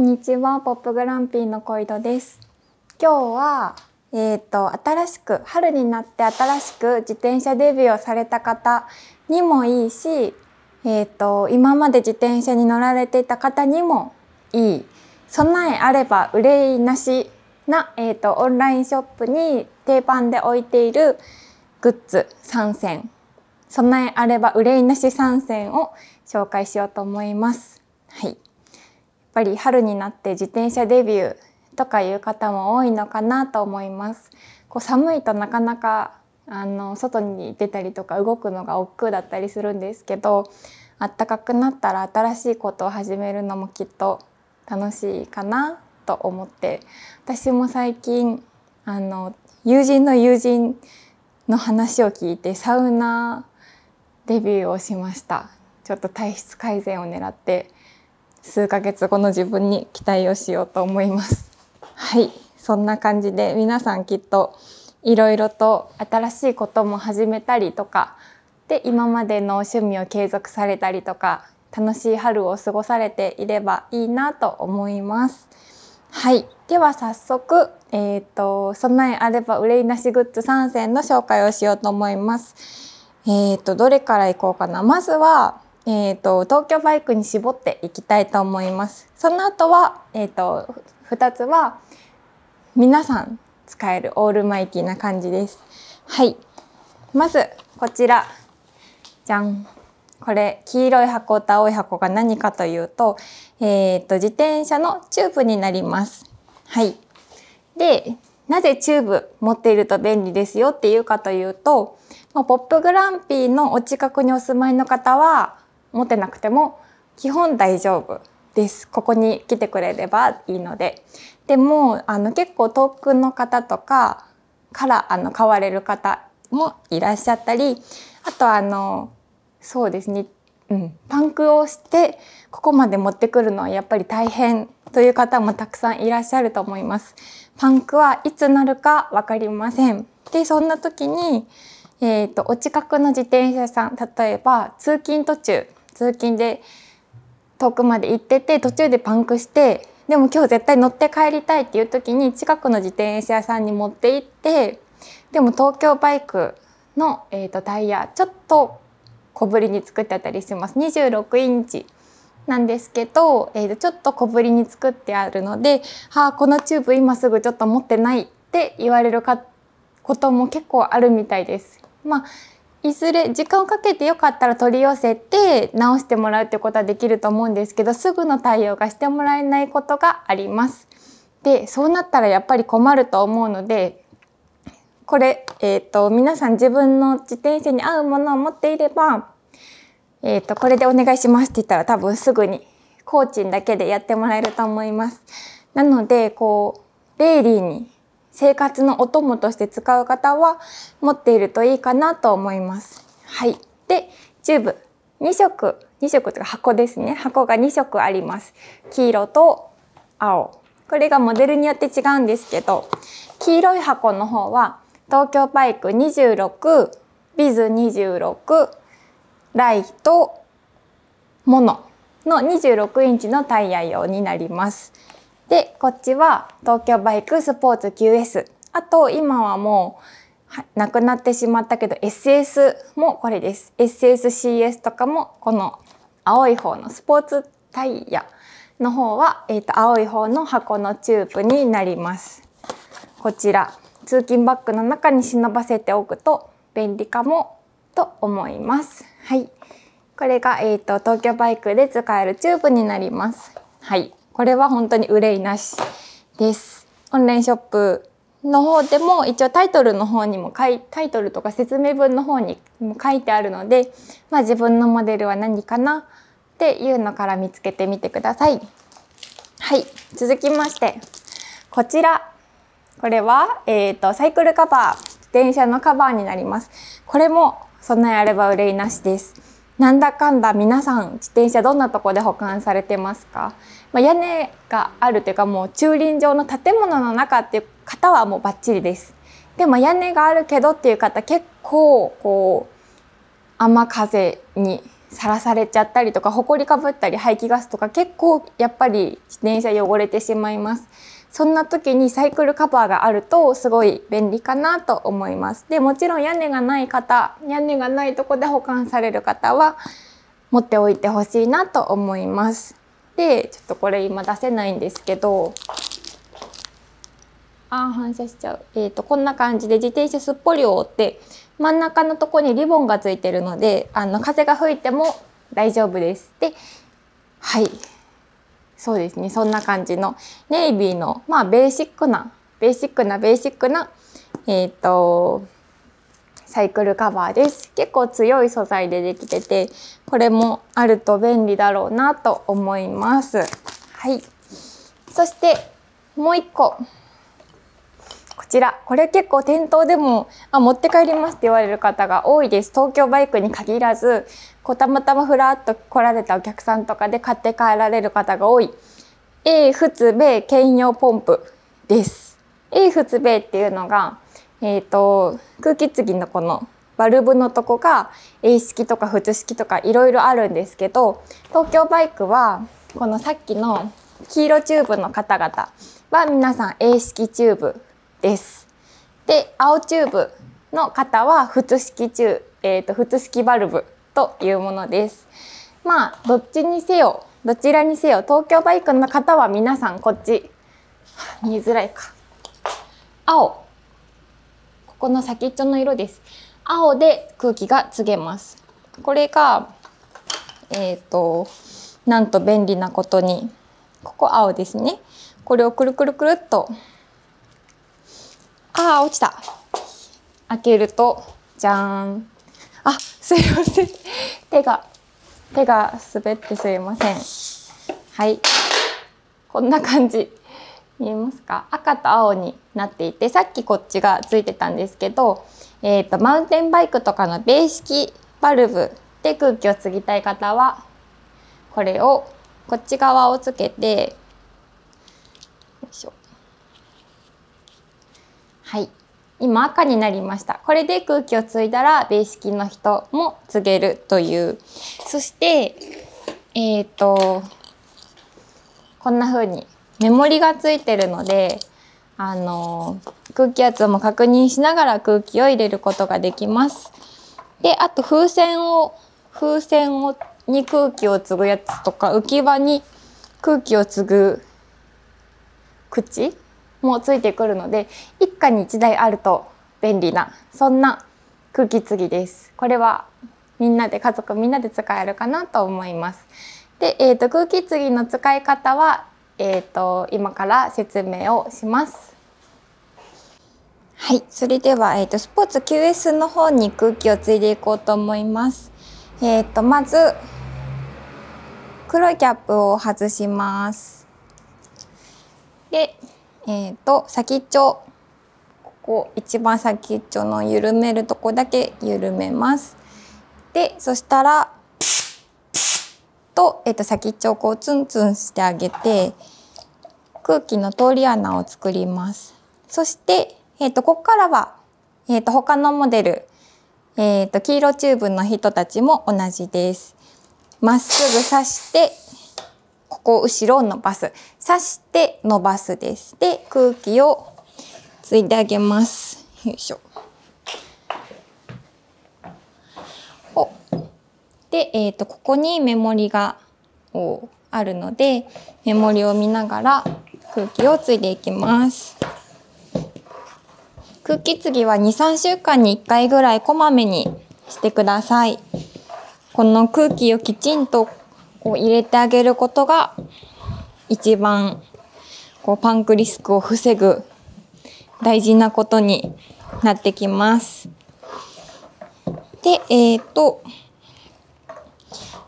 こんにちは、ポップグランピーの小井戸です。今日は、えっ、ー、と、新しく、春になって新しく自転車デビューをされた方にもいいし、えっ、ー、と、今まで自転車に乗られていた方にもいい、備えあれば憂いなしな、えっ、ー、と、オンラインショップに定番で置いているグッズ3選、備えあれば憂いなし3選を紹介しようと思います。はい。ぱり春になって自転車デビューとかいう方も多いのかなと思います。こう寒いとなかなかあの外に出たりとか動くのが億劫だったりするんですけど暖かくなったら新しいことを始めるのもきっと楽しいかなと思って私も最近あの友人の友人の話を聞いてサウナデビューをしましたちょっと体質改善を狙って数ヶ月後の自分に期待をしようと思います。はい、そんな感じで皆さんきっといろいろと新しいことも始めたりとかで今までの趣味を継続されたりとか楽しい春を過ごされていればいいなと思います。はい、では早速、えーと、備えあれば憂いなしグッズ3選の紹介をしようと思います。えーと、とどれからいこうかなまずはえーと、東京バイクに絞っていきたいと思います。その後は、えーと、と2つは皆さん使えるオールマイティな感じです。はいまずこちらじゃんこれ黄色い箱と青い箱が何かというと,、えーと、と自転車のチューブになります。はいでなぜチューブ持っていると便利ですよっていうかというとポップグランピーのお近くにお住まいの方は持ってなくても基本大丈夫です。ここに来てくれればいいので。でもあの結構遠くの方とかからあの買われる方もいらっしゃったりあとあのそうですね、うん、パンクをしてここまで持ってくるのはやっぱり大変という方もたくさんいらっしゃると思います。パンクはいつなるかわかりません。でそんな時にえーとお近くの自転車さん例えば通勤途中通勤で遠くまで行ってて途中でパンクしてでも今日絶対乗って帰りたいっていう時に近くの自転車屋さんに持って行ってでも東京バイクの、えーと、タイヤちょっと小ぶりに作ってあったりします。26インチなんですけど、えー、とちょっと小ぶりに作ってあるので「はあこのチューブ今すぐちょっと持ってない」って言われるかことも結構あるみたいです。まあいずれ時間をかけてよかったら取り寄せて直してもらうってことはできると思うんですけどすぐの対応がしてもらえないことがあります。でそうなったらやっぱり困ると思うのでこれ、えーと、皆さん自分の自転車に合うものを持っていれば、えーと、これでお願いしますって言ったら多分すぐに工賃だけでやってもらえると思います。なのでこうデイリーに生活のお供として使う方は持っているといいかなと思います。はい、でチューブ2色2色というか箱ですね箱が2色あります黄色と青これがモデルによって違うんですけど黄色い箱の方は東京パイク26ビズ26ライトモノの26インチのタイヤ用になります。で、こっちは東京バイクスポーツ QS。あと、今はもう、なくなってしまったけど、SS もこれです。SSCS とかも、この青い方のスポーツタイヤの方は、えっ、ー、と、青い方の箱のチューブになります。こちら、通勤バッグの中に忍ばせておくと便利かもと思います。はい。これが、えっ、ー、と、東京バイクで使えるチューブになります。はい。これは本当に憂いなしです。オンラインショップの方でも一応タイトルの方にもいタイトルとか説明文の方にも書いてあるので、まあ、自分のモデルは何かなっていうのから見つけてみてください。はい、続きましてこちらこれは、えーと、とサイクルカバー電車のカバーになります。これも備えあれば憂いなしです。なんだかんだ皆さん自転車どんなとこで保管されてますかまあ、屋根があるというかもう駐輪場の建物の中っていう方はもうバッチリです。でも屋根があるけどっていう方結構こう雨風にさらされちゃったりとか埃かぶったり排気ガスとか結構やっぱり自転車汚れてしまいます。そんな時にサイクルカバーがあるとすごい便利かなと思います。で、もちろん屋根がない方、屋根がないとこで保管される方は持っておいてほしいなと思います。てちょっとこれ今出せないんですけどあ反射しちゃう、えーと、とこんな感じで自転車すっぽり覆って真ん中のとこにリボンがついてるのであの風が吹いても大丈夫です。ではいそうですねそんな感じのネイビーのまあベーシックなベーシックなベーシックなえっ、ー、とサイクルカバーです結構強い素材でできててこれもあると便利だろうなと思いますはいそしてもう一個こちらこれ結構店頭でもあ持って帰りますって言われる方が多いです東京バイクに限らずこうたまたまふらっと来られたお客さんとかで買って帰られる方が多い A 仏米兼用ポンプです A 仏米っていうのがえーと、空気継ぎのこのバルブのとこが A 式とか通式とかいろいろあるんですけど東京バイクはこのさっきの黄色チューブの方々は皆さん A 式チューブです。で青チューブの方は通式チュえーと、普通式バルブというものです。まあどっちにせよどちらにせよ東京バイクの方は皆さんこっち見えづらいか青この先っちょの色です青で空気が告げますこれがえっ、ー、となんと便利なことにここ青ですねこれをくるくるくるっとあー落ちた開けるとじゃーんあすいません手が手が滑ってすいませんはいこんな感じ見えますか赤と青になっていてさっきこっちがついてたんですけど、えーと、マウンテンバイクとかのベー式バルブで空気を継ぎたい方はこれをこっち側をつけてよいしょはい今赤になりましたこれで空気を継いだらベー式の人も継げるというそしてえっ、ー、とこんな風にメモリがついてるのであの空気圧も確認しながら空気を入れることができます。であと風船を風船をに空気を継ぐやつとか浮き輪に空気を継ぐ口もついてくるので一家に一台あると便利なそんな空気継ぎです。これはみんなで家族みんなで使えるかなと思います。で、えーと空気継ぎの使い方はえーと、今から説明をします。はい、それでは、えーと、スポーツ QS の方に空気をついでいこうと思います。えーと、まず黒いキャップを外します。で、えーと、と先っちょここ一番先っちょの緩めるとこだけ緩めます。でそしたらと,、えー、と先っちょをこうツンツンしてあげて空気の通り穴を作ります。そして、えーと、ここからは、えーと、他のモデル、えーと、黄色チューブの人たちも同じです。まっすぐ刺してここ後ろを伸ばす刺して伸ばすです。で空気をついてあげます。よいしょ。で、えーと、ここにメモリがあるのでメモリを見ながら空気をついでいきます空気継ぎは2,3週間に1回ぐらいこまめにしてくださいこの空気をきちんとこう入れてあげることが一番こうパンクリスクを防ぐ大事なことになってきます。で、えっ、ー、と、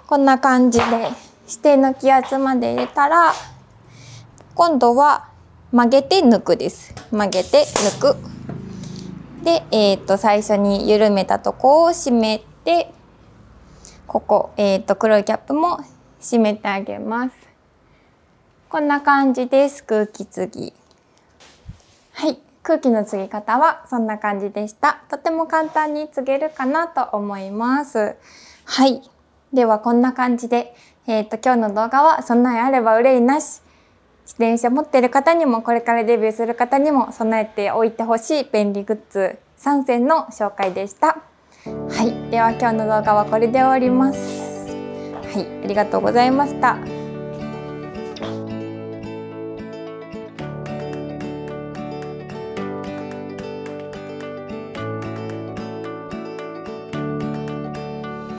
こんな感じでしての気圧まで入れたら、今度は曲げて抜くです曲げて抜くで、えーと、と最初に緩めたとこを締めてここ、えーと、と黒いキャップも締めてあげますこんな感じです空気継ぎはい空気の継ぎ方はそんな感じでしたとても簡単に継げるかなと思いますはいではこんな感じでえっ、と今日の動画はそんなにあれば憂いなし自転車持ってる方にもこれからデビューする方にも備えておいてほしい便利グッズ3選の紹介でした。はい、では今日の動画はこれで終わります。はい、ありがとうございました。